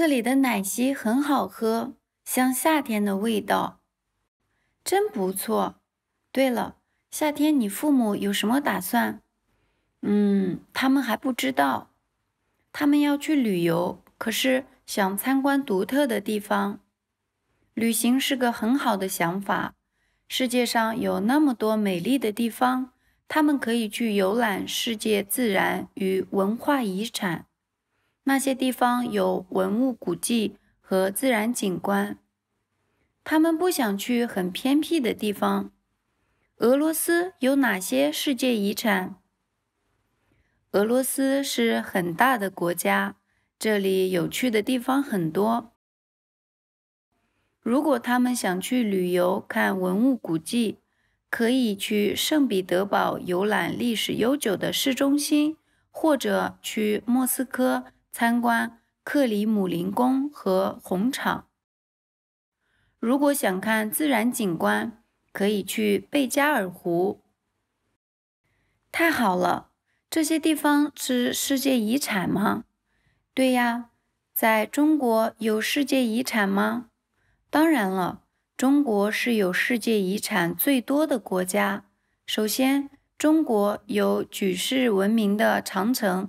这里的奶昔很好喝，像夏天的味道，真不错。对了，夏天你父母有什么打算？嗯，他们还不知道，他们要去旅游，可是想参观独特的地方。旅行是个很好的想法，世界上有那么多美丽的地方，他们可以去游览世界自然与文化遗产。那些地方有文物古迹和自然景观，他们不想去很偏僻的地方。俄罗斯有哪些世界遗产？俄罗斯是很大的国家，这里有趣的地方很多。如果他们想去旅游看文物古迹，可以去圣彼得堡游览历史悠久的市中心，或者去莫斯科。参观克里姆林宫和红场。如果想看自然景观，可以去贝加尔湖。太好了，这些地方是世界遗产吗？对呀，在中国有世界遗产吗？当然了，中国是有世界遗产最多的国家。首先，中国有举世闻名的长城。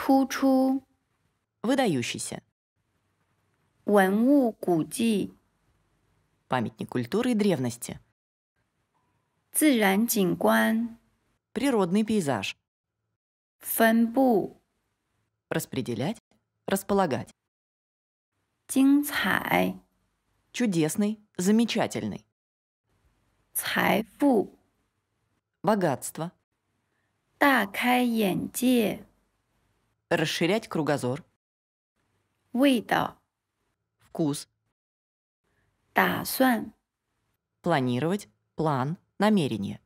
突出 выдающийся. Ван Ву памятник культуры и древности. Цзиран природный пейзаж. Фэнбу распределять, располагать. Цинцхай чудесный, замечательный. Цайфу богатство. 大开眼界 Расширять кругозор. 味道 Вкус. 打算 Планировать. План. Намерение.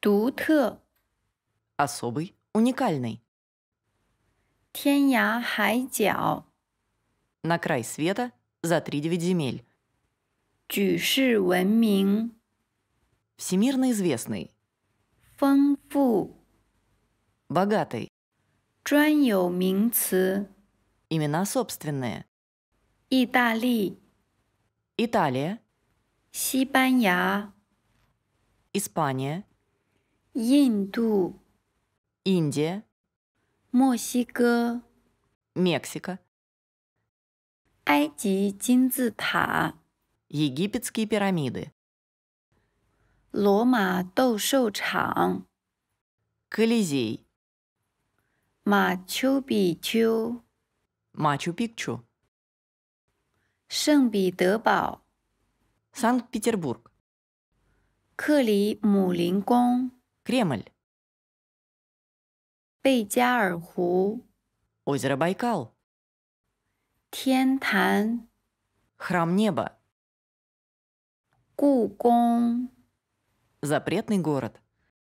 独特 Особый. Уникальный. 天涯海角 На край света. За три девять земель. 举世闻名 Всемирно известный. 丰富 Богатый. 专有名词。Имена собственные. Италии. Италия. 西班牙。Испания. 印度。Индия. 墨西哥。Мексика. 埃及金字塔。Египетские пирамиды. 罗马斗兽场。Колизей. Мачу-Пикчу, Мачу-Пикчу, Санкт-Петербург, Санкт-Петербург, 克里姆林宫, Кремль, 贝加尔湖 озеро Байкал, Храм неба, Запретный город.